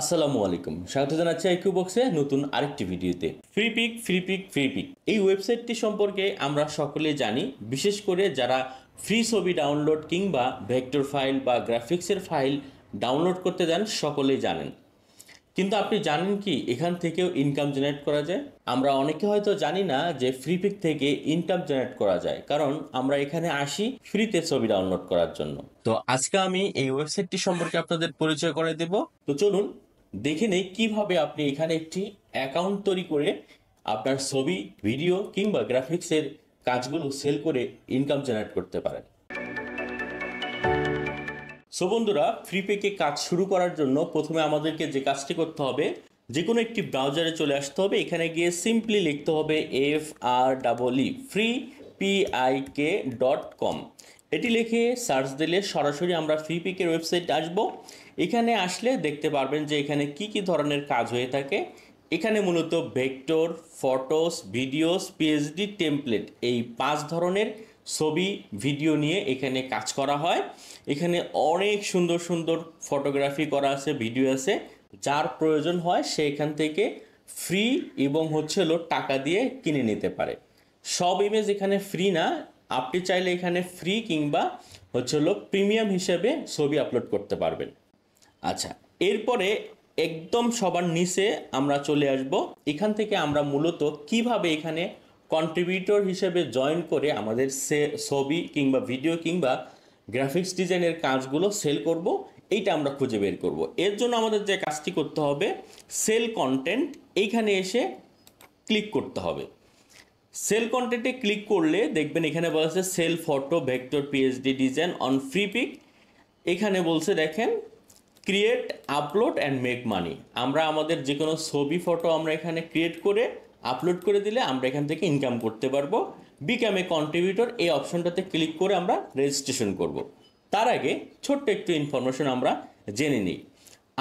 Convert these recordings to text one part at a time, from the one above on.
আসসালামু আলাইকুম স্বাগত জানাচ্ছি আইকিউ বক্সে নতুন আরেকটি ভিডিওতে Freepik Freepik Freepik এই ওয়েবসাইটটি সম্পর্কে আমরা সকলে জানি বিশেষ করে যারা ফ্রি ছবি ডাউনলোড কিংবা ভেক্টর ফাইল বা গ্রাফিক্সের ফাইল ডাউনলোড করতে যান সকলেই জানেন কিন্তু আপনি জানেন কি এখান থেকেও ইনকাম জেনারেট করা যায় আমরা অনেকে হয়তো জানি না যে ফ্রি পিক থেকে ইনকাম জেনারেট করা যায় কারণ আমরা এখানে আসি ফ্রিতে ছবি ডাউনলোড করার জন্য তো আজকে আমি এই ওয়েবসাইটটি সম্পর্কে আপনাদের পরিচয় করে দেব তো চলুন দেখে নেই কিভাবে আপনি এখানে একটি অ্যাকাউন্ট তৈরি করে আপনার ছবি ভিডিও কিংবা গ্রাফিক্সের কাজগুলো সেল করে ইনকাম জেনারেট করতে পারেন সো বন্ধুরা ফ্রি পেকে কাজ শুরু করার জন্য প্রথমে আমাদেরকে যে কাজটি করতে হবে যে কোনো একটি ব্রাউজারে চলে আসতে হবে এখানে গিয়ে সিম্পলি লিখতে হবে F R double E free K dot com এটি লিখে সার্চ দিলে সরাসরি আমরা ফ্রি পেকের ওয়েবসাইট আসবো এখানে আসলে দেখতে পারবেন যে এখানে কি কি ধরনের কাজ হয়ে থাকে এখানে মূলত vector photos videos PhD template এই পাঁচ ধরনের ছবি ভিডিও নিয়ে এখানে কাজ করা হয় এখানে অনেক সুন্দর সুন্দর ফটোগ্রাফি করা আছে ভিডিও আছে যার প্রয়োজন হয় সে এখান থেকে ফ্রি এবং হচ্ছে লোক টাকা দিয়ে কিনে নিতে পারে সব ইমেজ এখানে ফ্রি না আপনি চাইলে এখানে ফ্রি কিংবা হচ্ছে লোক প্রিমিয়াম হিসেবে ছবি আপলোড করতে পারবেন আচ্ছা এরপরে একদম সবার নিচে আমরা চলে আসব এখান থেকে আমরা মূলত কিভাবে এখানে কন্ট্রিবিউটর হিসেবে জয়েন করে আমাদের সে ছবি কিংবা ভিডিও কিংবা গ্রাফিক্স ডিজাইনের কাজগুলো সেল করব এইটা আমরা খুঁজে বের করব এর জন্য আমাদের যে কাজটি করতে হবে সেল কন্টেন্ট এইখানে এসে ক্লিক করতে হবে সেল কন্টেন্টে ক্লিক করলে দেখবেন এখানে বলা sell photo vector PhD design on Freepik এখানে বলছে দেখেন create upload and make money আমরা আমাদের যে কোনো ছবি ফটো আমরা এখানে ক্রিয়েট করে আপলোড করে দিলে আমরা এখান থেকে ইনকাম করতে পারবো বিকাম এ কন্ট্রিবিউটর এই অপশনটাতে ক্লিক করে আমরা রেজিস্ট্রেশন করব। তার আগে ছোট্ট একটু ইনফরমেশন আমরা জেনে নিই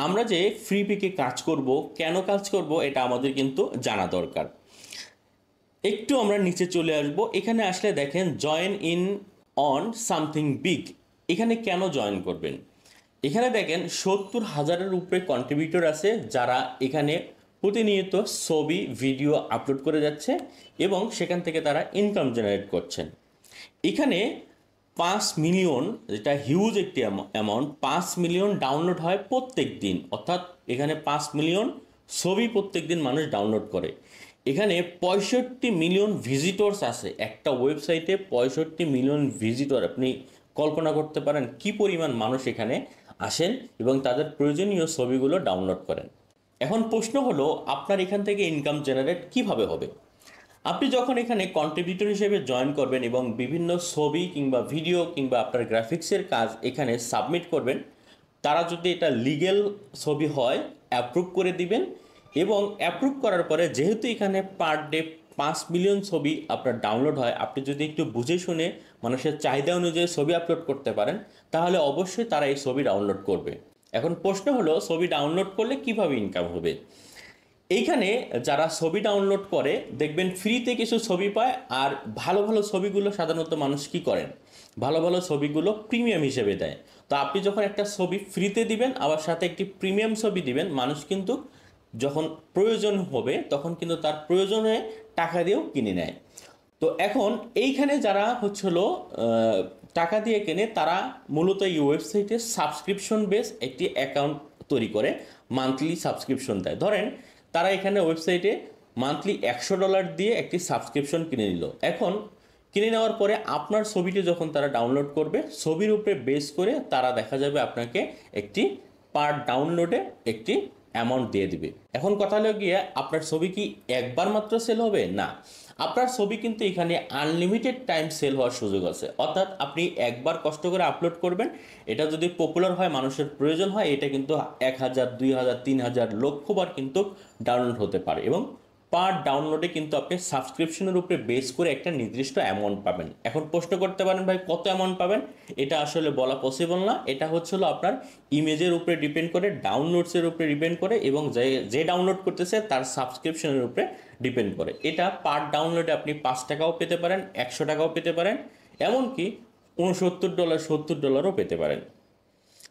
আমরা যে ফ্রি পিকে কাজ করব কেন কাজ করব এটা আমাদের কিন্তু জানা দরকার একটু আমরা নিচে চলে আসব এখানে আসলে দেখেন join in on something big এখানে কেন জয়েন করবেন এখানে দেখেন সত্তর হাজারের উপরে কন্ট্রিবিউটর আছে যারা এখানে প্রতিনিয়ত ছবি ভিডিও আপলোড করে যাচ্ছে এবং সেখান থেকে তারা ইনকাম জেনারেট করছেন এখানে পাঁচ মিলিয়ন যেটা হিউজ একটি অ্যামাউন্ট পাঁচ মিলিয়ন ডাউনলোড হয় প্রত্যেক দিন অর্থাৎ এখানে পাঁচ মিলিয়ন ছবি প্রত্যেক দিন মানুষ ডাউনলোড করে এখানে পঁয়ষট্টি মিলিয়ন ভিজিটর্স আছে একটা ওয়েবসাইটে পঁয়ষট্টি মিলিয়ন ভিজিটর আপনি কল্পনা করতে পারেন কি পরিমাণ মানুষ এখানে আসেন এবং তাদের প্রয়োজনীয় ছবিগুলো ডাউনলোড করেন এখন প্রশ্ন হলো আপনার এখান থেকে ইনকাম জেনারেট কিভাবে হবে আপনি যখন এখানে কন্ট্রিবিউটর হিসেবে জয়েন করবেন এবং বিভিন্ন ছবি কিংবা ভিডিও কিংবা আপনার গ্রাফিক্সের কাজ এখানে সাবমিট করবেন তারা যদি এটা লিগেল ছবি হয় অ্যাপ্রুভ করে দিবেন এবং অ্যাপ্রুভ করার পরে যেহেতু এখানে পার ডে পাঁচ মিলিয়ন ছবি আপনার ডাউনলোড হয় আপনি যদি একটু বুঝে শুনে মানুষের চাহিদা অনুযায়ী ছবি আপলোড করতে পারেন তাহলে অবশ্যই তারা এই ছবি ডাউনলোড করবে এখন প্রশ্ন হলো ছবি ডাউনলোড করলে কিভাবে ইনকাম হবে এইখানে যারা ছবি ডাউনলোড করে দেখবেন ফ্রিতে কিছু ছবি পায় আর ভালো ভালো ছবিগুলো সাধারণত মানুষ কি করেন ভালো ভালো ছবিগুলো প্রিমিয়াম হিসেবে দেয় তো আপনি যখন একটা ছবি ফ্রিতে দিবেন আবার সাথে একটি প্রিমিয়াম ছবি দিবেন মানুষ কিন্তু যখন প্রয়োজন হবে তখন কিন্তু তার প্রয়োজনে টাকা দিয়েও কিনে নেয় তো এখন এইখানে যারা হচ্ছিল টাকা দিয়ে কেনে তারা মূলত এই ওয়েবসাইটে সাবস্ক্রিপশন বেস একটি অ্যাকাউন্ট তৈরি করে মান্থলি সাবস্ক্রিপশন দেয় ধরেন তারা এখানে ওয়েবসাইটে মান্থলি একশো ডলার দিয়ে একটি সাবস্ক্রিপশন কিনে নিল এখন কিনে নেওয়ার পরে আপনার ছবিটি যখন তারা ডাউনলোড করবে ছবির উপরে বেস করে তারা দেখা যাবে আপনাকে একটি পার ডাউনলোডে একটি অ্যামাউন্ট দিয়ে দিবে এখন কথা হলো গিয়ে আপনার ছবি কি একবার মাত্র সেল হবে না আপনার ছবি কিন্তু এখানে আনলিমিটেড টাইম সেল হওয়ার সুযোগ আছে অর্থাৎ আপনি একবার কষ্ট করে আপলোড করবেন এটা যদি পপুলার হয় মানুষের প্রয়োজন হয় এটা কিন্তু এক হাজার দুই হাজার তিন হাজার লক্ষবার কিন্তু ডাউনলোড হতে পারে এবং পার ডাউনলোডে কিন্তু আপনি সাবস্ক্রিপশনের উপরে বেস করে একটা নির্দিষ্ট অ্যামাউন্ট পাবেন এখন প্রশ্ন করতে পারেন ভাই কত অ্যামাউন্ট পাবেন এটা আসলে বলা পসিবল না এটা হচ্ছে হলো আপনার ইমেজের উপরে ডিপেন্ড করে ডাউনলোডসের উপরে ডিপেন্ড করে এবং যে যে ডাউনলোড করতেছে তার সাবস্ক্রিপশনের উপরে ডিপেন্ড করে এটা পার ডাউনলোডে আপনি পাঁচ টাকাও পেতে পারেন একশো টাকাও পেতে পারেন এমনকি উনসত্তর ডলার সত্তর ডলারও পেতে পারেন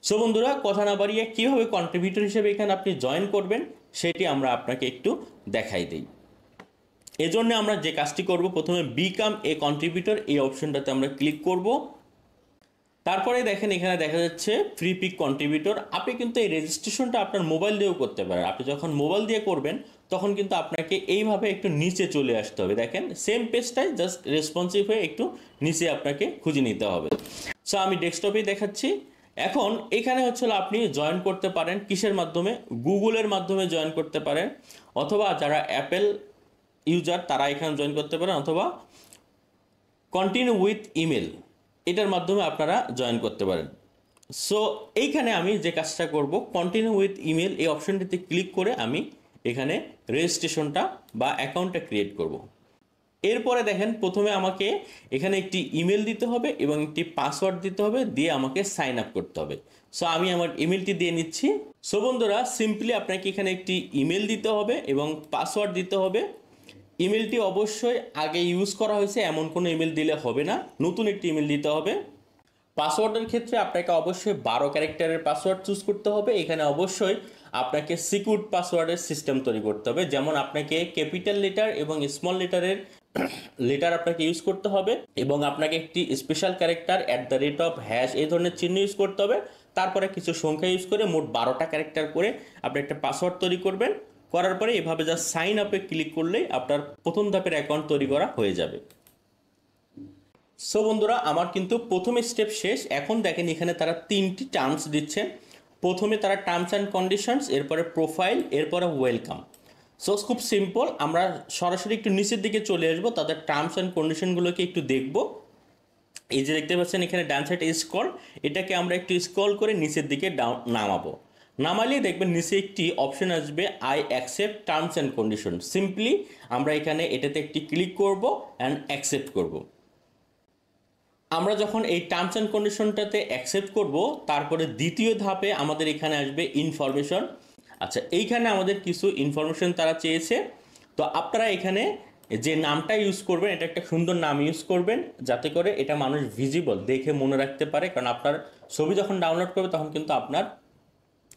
সো বন্ধুরা কথা না বাড়িয়ে কীভাবে কন্ট্রিবিউটর হিসেবে এখানে আপনি জয়েন করবেন সেটি আমরা আপনাকে একটু দেখাই দিই এজন্য আমরা যে কাজটি করব প্রথমে বিকাম এ কন্ট্রিবিউটর এই অপশনটাতে আমরা ক্লিক করব তারপরে দেখেন এখানে দেখা যাচ্ছে ফ্রি পিক কন্ট্রিবিউটর আপনি কিন্তু এই রেজিস্ট্রেশনটা আপনার মোবাইল দিয়েও করতে পারেন আপনি যখন মোবাইল দিয়ে করবেন তখন কিন্তু আপনাকে এইভাবে একটু নিচে চলে আসতে হবে দেখেন সেম পেজটাই জাস্ট রেসপন্সিভ হয়ে একটু নিচে আপনাকে খুঁজে নিতে হবে সো আমি ডেস্কটপেই দেখাচ্ছি এখন এখানে হচ্ছে আপনি জয়েন করতে পারেন কিসের মাধ্যমে গুগলের মাধ্যমে জয়েন করতে পারেন অথবা যারা অ্যাপেল ইউজার তারা এখানে জয়েন করতে পারেন অথবা কন্টিনিউ উইথ ইমেল এটার মাধ্যমে আপনারা জয়েন করতে পারেন সো এইখানে আমি যে কাজটা করব কন্টিনিউ উইথ ইমেল এই অপশনটিতে ক্লিক করে আমি এখানে রেজিস্ট্রেশনটা বা অ্যাকাউন্টটা ক্রিয়েট করব এরপরে দেখেন প্রথমে আমাকে এখানে একটি ইমেল দিতে হবে এবং একটি পাসওয়ার্ড দিতে হবে দিয়ে আমাকে সাইন আপ করতে হবে সো আমি আমার ইমেলটি দিয়ে নিচ্ছি সো বন্ধুরা সিম্পলি আপনাকে এখানে একটি ইমেল দিতে হবে এবং পাসওয়ার্ড দিতে হবে ইমেলটি অবশ্যই আগে ইউজ করা হয়েছে এমন কোনো ইমেল দিলে হবে না নতুন একটি ইমেল দিতে হবে পাসওয়ার্ডের ক্ষেত্রে আপনাকে অবশ্যই বারো ক্যারেক্টারের পাসওয়ার্ড চুজ করতে হবে এখানে অবশ্যই আপনাকে সিকিউর পাসওয়ার্ডের সিস্টেম তৈরি করতে হবে যেমন আপনাকে ক্যাপিটাল লেটার এবং স্মল লেটারের লেটার আপনাকে ইউজ করতে হবে এবং আপনাকে একটি special character at the rate of hash এই ধরনের চিহ্ন ইউজ করতে হবে তারপরে কিছু সংখ্যা ইউজ করে মোট বারোটা ক্যারেক্টার করে আপনি একটা পাসওয়ার্ড তৈরি করবেন করার পরে এভাবে জাস্ট সাইন আপে ক্লিক করলেই আপনার প্রথম ধাপের অ্যাকাউন্ট তৈরি করা হয়ে যাবে সো বন্ধুরা আমার কিন্তু প্রথম স্টেপ শেষ এখন দেখেন এখানে তারা তিনটি টার্মস দিচ্ছে প্রথমে তারা টার্মস অ্যান্ড কন্ডিশনস এরপরে প্রোফাইল এরপরে ওয়েলকাম সোস খুব সিম্পল আমরা সরাসরি একটু নিচের দিকে চলে আসবো তাদের টার্মস অ্যান্ড কন্ডিশনগুলোকে একটু দেখব এই যে দেখতে পাচ্ছেন এখানে ডান সাইড স্কল এটাকে আমরা একটু স্কল করে নিচের দিকে ডাউন নামাবো নামালে দেখবেন নিচে একটি অপশন আসবে I accept terms and condition simply আমরা এখানে এটাতে একটি ক্লিক করব অ্যান্ড অ্যাকসেপ্ট করব আমরা যখন এই টার্মস অ্যান্ড কন্ডিশনটাতে অ্যাকসেপ্ট করব তারপরে দ্বিতীয় ধাপে আমাদের এখানে আসবে ইনফরমেশন আচ্ছা এইখানে আমাদের কিছু ইনফরমেশন তারা চেয়েছে তো আপনারা এখানে যে নামটা ইউজ করবেন এটা একটা সুন্দর নাম ইউজ করবেন যাতে করে এটা মানুষ ভিজিবল দেখে মনে রাখতে পারে কারণ আপনার ছবি যখন ডাউনলোড করবে তখন কিন্তু আপনার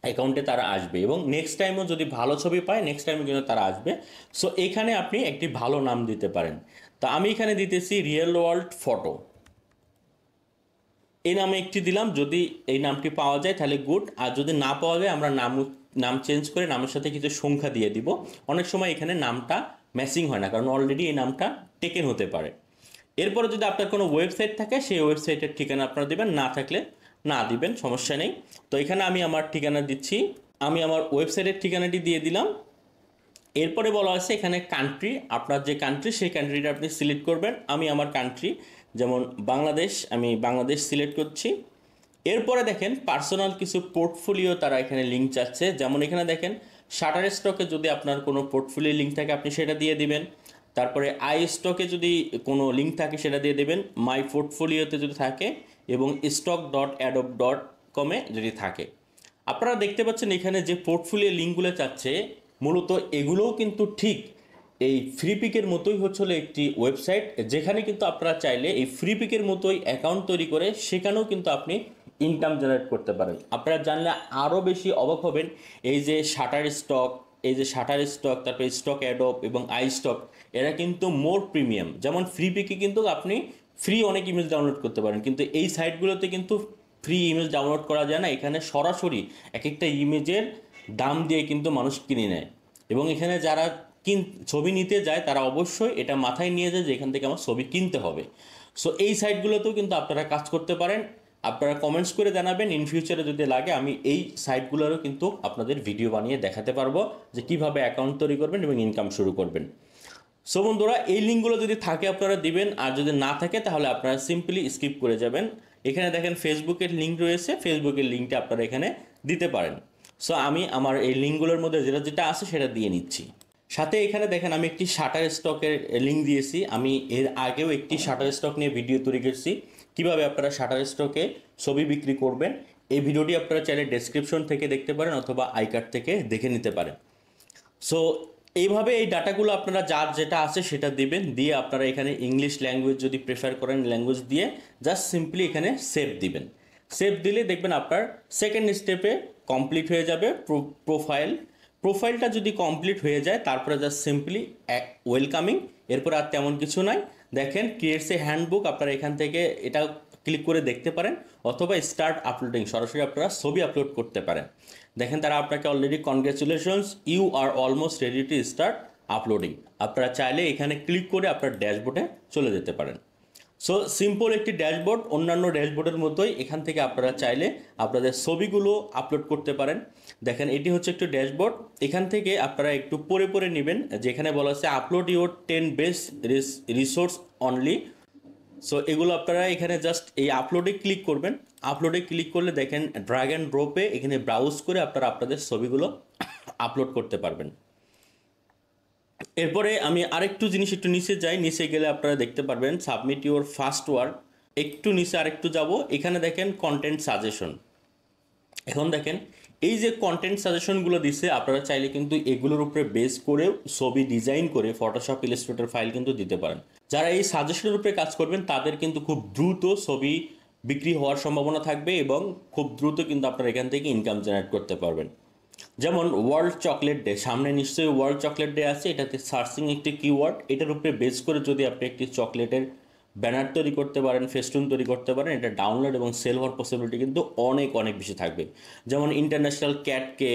অ্যাকাউন্টে তারা আসবে এবং নেক্সট টাইমও যদি ভালো ছবি পায় নেক্সট টাইমও কিন্তু তারা আসবে সো এখানে আপনি একটি ভালো নাম দিতে পারেন তো আমি এখানে দিতেছি রিয়েল ওয়ার্ল্ড ফটো এই নামে একটি দিলাম যদি এই নামটি পাওয়া যায় তাহলে গুড আর যদি না পাওয়া যায় আমরা নাম নাম চেঞ্জ করে নামের সাথে কিছু সংখ্যা দিয়ে দিব অনেক সময় এখানে নামটা ম্যাচিং হয় না কারণ অলরেডি এই নামটা টেকেন হতে পারে এরপরে যদি আপনার কোনো ওয়েবসাইট থাকে সেই ওয়েবসাইটের ঠিকানা আপনারা দেবেন না থাকলে না দিবেন সমস্যা নেই তো এখানে আমি আমার ঠিকানা দিচ্ছি আমি আমার ওয়েবসাইটের ঠিকানাটি দিয়ে দিলাম এরপরে বলা আছে এখানে কান্ট্রি আপনার যে কান্ট্রি সেই কান্ট্রিটা আপনি সিলেক্ট করবেন আমি আমার কান্ট্রি যেমন বাংলাদেশ আমি বাংলাদেশ সিলেক্ট করছি এরপরে দেখেন পার্সোনাল কিছু পোর্টফোলিও তারা এখানে লিঙ্ক চাচ্ছে যেমন এখানে দেখেন শাটার স্টকে যদি আপনার কোনো পোর্টফোলিও লিঙ্ক থাকে আপনি সেটা দিয়ে দিবেন তারপরে আই স্টকে যদি কোনো লিঙ্ক থাকে সেটা দিয়ে দেবেন মাই পোর্টফোলিওতে যদি থাকে এবং স্টক ডট অ্যাডপ ডট কমে যদি থাকে আপনারা দেখতে পাচ্ছেন এখানে যে পোর্টফোলিও লিঙ্কগুলো চাচ্ছে মূলত এগুলোও কিন্তু ঠিক এই ফ্রি পিকের মতোই হচ্ছিল একটি ওয়েবসাইট যেখানে কিন্তু আপনারা চাইলে এই ফ্রি পিকের মতোই অ্যাকাউন্ট তৈরি করে সেখানেও কিন্তু আপনি ইনকাম জেনারেট করতে পারেন আপনারা জানলে আরও বেশি অবাক হবেন এই যে শাটার স্টক এই যে শাটার স্টক তারপরে স্টক অ্যাডপ এবং আই স্টক এরা কিন্তু মোর প্রিমিয়াম যেমন ফ্রি পেকে কিন্তু আপনি ফ্রি অনেক ইমেজ ডাউনলোড করতে পারেন কিন্তু এই সাইটগুলোতে কিন্তু ফ্রি ইমেজ ডাউনলোড করা যায় না এখানে সরাসরি এক একটা ইমেজের দাম দিয়ে কিন্তু মানুষ কিনে নেয় এবং এখানে যারা কিন ছবি নিতে যায় তারা অবশ্যই এটা মাথায় নিয়ে যায় যে এখান থেকে আমার ছবি কিনতে হবে সো এই সাইটগুলোতেও কিন্তু আপনারা কাজ করতে পারেন আপনারা কমেন্টস করে জানাবেন ইন ফিউচারে যদি লাগে আমি এই সাইটগুলোরও কিন্তু আপনাদের ভিডিও বানিয়ে দেখাতে পারবো যে কিভাবে অ্যাকাউন্ট তৈরি করবেন এবং ইনকাম শুরু করবেন সো বন্ধুরা এই লিঙ্কগুলো যদি থাকে আপনারা দিবেন আর যদি না থাকে তাহলে আপনারা সিম্পলি স্কিপ করে যাবেন এখানে দেখেন ফেসবুকের লিঙ্ক রয়েছে ফেসবুকের লিঙ্কটা আপনারা এখানে দিতে পারেন সো আমি আমার এই লিঙ্কগুলোর মধ্যে যেটা যেটা আছে সেটা দিয়ে নিচ্ছি সাথে এখানে দেখেন আমি একটি শাটার স্টকের লিঙ্ক দিয়েছি আমি এর আগেও একটি শাটার স্টক নিয়ে ভিডিও তৈরি করছি কিভাবে আপনারা শাটার স্টকে ছবি বিক্রি করবেন এই ভিডিওটি আপনারা চাইলে ডেসক্রিপশন থেকে দেখতে পারেন অথবা আই কার্ড থেকে দেখে নিতে পারেন সো এইভাবে এই ডাটাগুলো আপনারা যার যেটা আছে সেটা দিবেন দিয়ে আপনারা এখানে ইংলিশ ল্যাঙ্গুয়েজ যদি প্রেফার করেন ল্যাঙ্গুয়েজ দিয়ে জাস্ট সিম্পলি এখানে সেভ দিবেন সেভ দিলে দেখবেন আপনার সেকেন্ড স্টেপে কমপ্লিট হয়ে যাবে প্রোফাইল প্রোফাইলটা যদি কমপ্লিট হয়ে যায় তারপরে জাস্ট সিম্পলি ওয়েলকামিং এরপর আর তেমন কিছু নাই দেখেন ক্রিয়েটস এ হ্যান্ডবুক আপনারা এখান থেকে এটা ক্লিক করে দেখতে পারেন অথবা স্টার্ট আপলোডিং সরাসরি আপনারা ছবি আপলোড করতে পারেন দেখেন তারা আপনাকে already congratulations you are almost ready to start uploading আপনারা চাইলে এখানে ক্লিক করে আপনার ড্যাশবোর্ডে চলে যেতে পারেন সো সিম্পল একটি ড্যাশবোর্ড অন্যান্য ড্যাশবোর্ডের মতোই এখান থেকে আপনারা চাইলে আপনাদের ছবিগুলো আপলোড করতে পারেন দেখেন এটি হচ্ছে একটি ড্যাশবোর্ড এখান থেকে আপনারা একটু পরে পরে নেবেন যেখানে বলা আছে upload your ten best resource only so এগুলো আপনারা এখানে জাস্ট এই আপলোডে ক্লিক করবেন আপলোডে ক্লিক করলে দেখেন ড্রাগ অ্যান্ড ড্রপে এখানে ব্রাউজ করে আপনারা আপনাদের ছবিগুলো আপলোড করতে পারবেন এরপরে আমি আরেকটু জিনিস একটু নিচে যাই নিচে গেলে আপনারা দেখতে পারবেন সাবমিট ইউর ফার্স্ট ওয়ার্ক একটু নিচে আরেকটু যাব এখানে দেখেন কন্টেন্ট সাজেশন এখন দেখেন এই যে কন্টেন্ট সাজেশনগুলো দিছে আপনারা চাইলে কিন্তু এগুলোর উপরে বেস করে ছবি ডিজাইন করে ফটোশপ ইলিস্ট্রেটার ফাইল কিন্তু দিতে পারেন যারা এই সাজেশনের উপরে কাজ করবেন তাদের কিন্তু খুব দ্রুত ছবি বিক্রি হওয়ার সম্ভাবনা থাকবে এবং খুব দ্রুত কিন্তু আপনারা এখান থেকে ইনকাম জেনারেট করতে পারবেন যেমন ওয়ার্ল্ড চকলেট ডে সামনে নিশ্চয়ই ওয়ার্ল্ড চকলেট ডে আছে এটাতে সার্চিং একটি কিওয়ার্ড এটার উপরে বেস করে যদি আপনি একটি চকলেটের ব্যানার তৈরি করতে পারেন ফেস্টুন তৈরি করতে পারেন এটা ডাউনলোড এবং সেল হওয়ার পসিবিলিটি কিন্তু অনেক অনেক বেশি থাকবে যেমন ইন্টারন্যাশনাল ক্যাটকে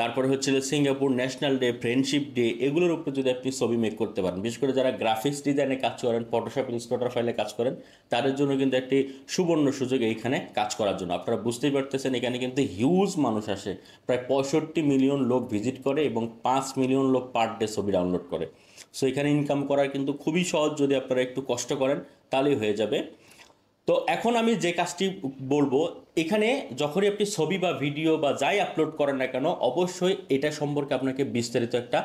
তারপরে হচ্ছে যে Singapore national day friendship day এগুলোর উপর যদি আপনি ছবি মেক করতে পারেন বিশেষ করে যারা গ্রাফিক্স ডিজাইনে কাজ করেন ফটোশপ ইনস্টোটার ফাইলে কাজ করেন তাদের জন্য কিন্তু একটি সুবর্ণ সুযোগ এইখানে কাজ করার জন্য আপনারা বুঝতেই পারতেছেন এখানে কিন্তু হিউজ মানুষ আসে প্রায় পঁয়ষট্টি মিলিয়ন লোক ভিজিট করে এবং পাঁচ মিলিয়ন লোক পার ডে ছবি ডাউনলোড করে সো এখানে ইনকাম করা কিন্তু খুবই সহজ যদি আপনারা একটু কষ্ট করেন তাহলেই হয়ে যাবে তো এখন আমি যে কাজটি বলবো এখানে যখনই আপনি ছবি বা ভিডিও বা যাই আপলোড করেন না কেন অবশ্যই এটা সম্পর্কে আপনাকে বিস্তারিত একটা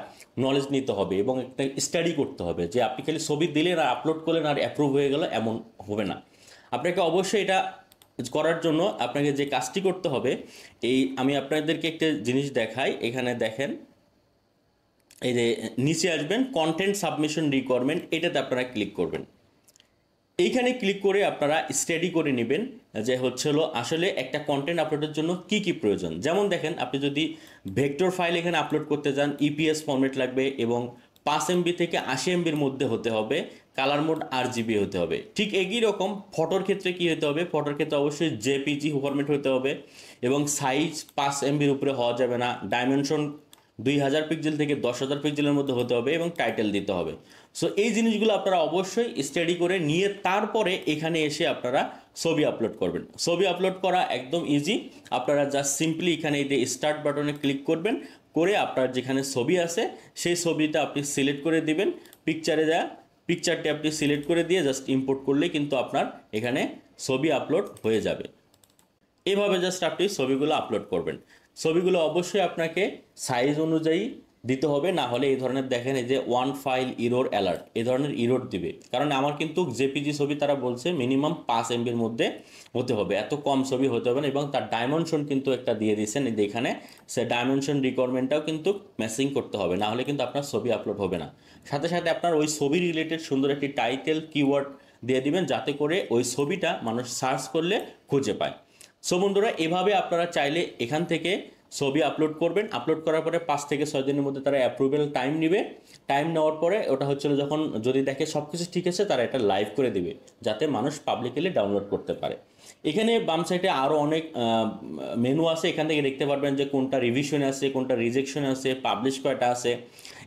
নলেজ নিতে হবে এবং একটা স্টাডি করতে হবে যে আপনি খালি ছবি দিলেন আর আপলোড করলেন আর অ্যাপ্রুভ হয়ে গেল এমন হবে না আপনাকে অবশ্যই এটা করার জন্য আপনাকে যে কাজটি করতে হবে এই আমি আপনাদেরকে একটা জিনিস দেখাই এখানে দেখেন এই যে নিচে আসবেন কন্টেন্ট সাবমিশন রিকোয়ারমেন্ট এটাতে আপনারা ক্লিক করবেন এইখানে ক্লিক করে আপনারা স্টাডি করে নেবেন যে হচ্ছে হলো আসলে একটা কন্টেন্ট আপলোডের জন্য কি কি প্রয়োজন যেমন দেখেন আপনি যদি ভেক্টর ফাইল এখানে আপলোড করতে যান ইপিএস e ফর্মেট লাগবে এবং পাঁচ এমবি থেকে আশি এমবির মধ্যে হতে হবে কালার মোড আর জিবি হতে হবে ঠিক একই রকম ফটোর ক্ষেত্রে কি হতে হবে ফটোর ক্ষেত্রে অবশ্যই জেপিজি ফর্মেট হতে হবে এবং সাইজ পাঁচ এমবির উপরে হওয়া যাবে না ডাইমেনশন দুই হাজার পিক্সেল থেকে দশ হাজার পিক্সেলের মধ্যে হতে হবে এবং টাইটেল দিতে হবে সো এই জিনিসগুলো আপনারা অবশ্যই স্টাডি করে নিয়ে তারপরে এখানে এসে আপনারা ছবি আপলোড করবেন ছবি আপলোড করা একদম ইজি আপনারা জাস্ট সিম্পলি এখানে এই যে স্টার্ট বাটনে ক্লিক করবেন করে আপনার যেখানে ছবি আছে সেই ছবিটা আপনি সিলেক্ট করে দিবেন পিকচারে যা পিকচারটি আপনি সিলেক্ট করে দিয়ে জাস্ট ইম্পোর্ট করলে কিন্তু আপনার এখানে ছবি আপলোড হয়ে যাবে এভাবে জাস্ট আপনি ছবিগুলো আপলোড করবেন ছবিগুলো অবশ্যই আপনাকে সাইজ অনুযায়ী দিতে হবে না হলে এই ধরনের দেখেন এই যে ওয়ান ফাইল ইরোর অ্যালার্ট এই ধরনের ইরোর দিবে কারণ আমার কিন্তু জেপিজি ছবি তারা বলছে মিনিমাম পাঁচ এমবির মধ্যে হতে হবে এত কম ছবি হতে হবে না এবং তার ডাইমেনশন কিন্তু একটা দিয়ে দিয়েছেন যেখানে সে ডাইমেনশন রিকোয়ারমেন্টটাও কিন্তু ম্যাচিং করতে হবে না হলে কিন্তু আপনার ছবি আপলোড হবে না সাথে সাথে আপনার ওই ছবি রিলেটেড সুন্দর একটি টাইটেল কিওয়ার্ড দিয়ে দিবেন যাতে করে ওই ছবিটা মানুষ সার্চ করলে খুঁজে পায় সো বন্ধুরা এভাবে আপনারা চাইলে এখান থেকে ছবি আপলোড করবেন আপলোড করার পরে পাঁচ থেকে ছয় দিনের মধ্যে তারা অ্যাপ্রুভেল টাইম নেবে টাইম নেওয়ার পরে ওটা হচ্ছে যখন যদি দেখে সব কিছু ঠিক আছে তারা এটা লাইভ করে দিবে যাতে মানুষ পাবলিক্যালি ডাউনলোড করতে পারে এখানে বাম সাইডে আরও অনেক মেনু আছে এখান থেকে দেখতে পারবেন যে কোনটা রিভিশন আছে কোনটা রিজেকশন আছে পাবলিশ করাটা আছে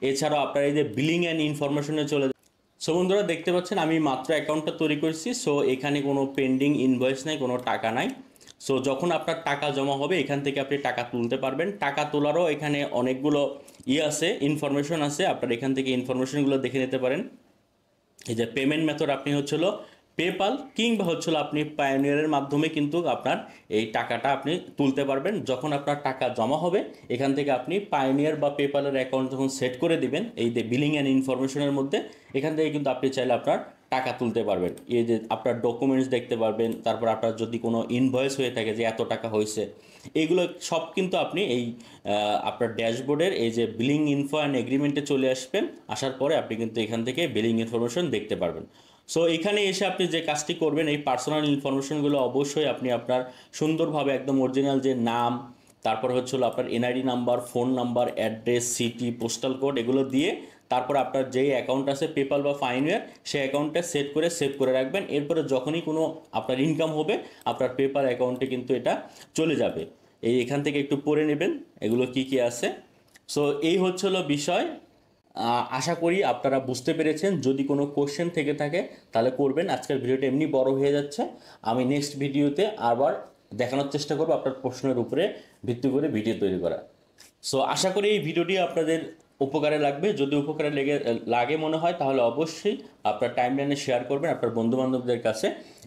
এছাড়াও আপনার এই যে বিলিং অ্যান্ড ইনফরমেশনে চলে সো বন্ধুরা দেখতে পাচ্ছেন আমি মাত্র অ্যাকাউন্টটা তৈরি করেছি সো এখানে কোনো পেন্ডিং ইনভয়েস নাই কোনো টাকা নাই সো যখন আপনার টাকা জমা হবে এখান থেকে আপনি টাকা তুলতে পারবেন টাকা তোলারও এখানে অনেকগুলো ইয়ে আছে ইনফরমেশন আছে আপনার এখান থেকে ইনফরমেশনগুলো দেখে নিতে পারেন এই যে পেমেন্ট মেথড আপনি হচ্ছিল পেপাল কিংবা হচ্ছিল আপনি পায়োনিয়ারের মাধ্যমে কিন্তু আপনার এই টাকাটা আপনি তুলতে পারবেন যখন আপনার টাকা জমা হবে এখান থেকে আপনি পায়োনিয়ার বা পেপালের অ্যাকাউন্ট যখন সেট করে দিবেন এই যে বিলিং অ্যান্ড ইনফরমেশনের মধ্যে এখান থেকে কিন্তু আপনি চাইলে আপনার টাকা তুলতে পারবেন এই যে আপনার ডকুমেন্টস দেখতে পারবেন তারপর আপনার যদি কোনো ইনভয়েস হয়ে থাকে যে এত টাকা হয়েছে এইগুলো সব কিন্তু আপনি এই আপনার ড্যাশবোর্ডের এই যে বিলিং ইনফো অ্যান্ড এগ্রিমেন্টে চলে আসবেন আসার পরে আপনি কিন্তু এখান থেকে বিলিং ইনফরমেশন দেখতে পারবেন সো এখানে এসে আপনি যে কাজটি করবেন এই পার্সোনাল ইনফরমেশনগুলো অবশ্যই আপনি আপনার সুন্দরভাবে একদম অরিজিনাল যে নাম তারপর হচ্ছিল আপনার NID number phone number address city postal code এগুলো দিয়ে তারপর আপনার যেই অ্যাকাউন্ট আছে পেপাল বা ফাইনওয়্যার সেই অ্যাকাউন্টটা সেট করে সেভ করে রাখবেন এরপরে যখনই কোনো আপনার ইনকাম হবে আপনার পেপার অ্যাকাউন্টে কিন্তু এটা চলে যাবে এই এখান থেকে একটু পড়ে নেবেন এগুলো কি কি আছে সো এই হচ্ছিল বিষয় আশা করি আপনারা বুঝতে পেরেছেন যদি কোনো কোশ্চেন থেকে থাকে তাহলে করবেন আজকের ভিডিওটা এমনি বড় হয়ে যাচ্ছে আমি নেক্সট ভিডিওতে আবার দেখানোর চেষ্টা করবো আপনার প্রশ্নের উপরে ভিত্তি করে ভিডিও তৈরি করা সো আশা করি এই ভিডিওটি আপনাদের উপকারে লাগবে যদি উপকারে লেগে লাগে মনে হয় তাহলে অবশ্যই আপনার টাইমলাইনে শেয়ার করবেন আপনার বন্ধুবান্ধবদের কাছে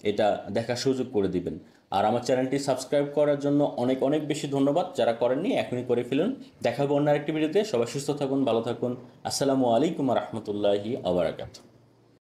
এটা দেখার সুযোগ করে দিবেন আর আমার চ্যানেলটি সাবস্ক্রাইব করার জন্য অনেক অনেক বেশি ধন্যবাদ যারা করেননি এখনই করে ফেলুন দেখা অন্য আরেকটি ভিডিওতে সবাই সুস্থ থাকুন ভালো থাকুন আসসালামু আলাইকুম রহমতুল্লাহি আবরাকাতু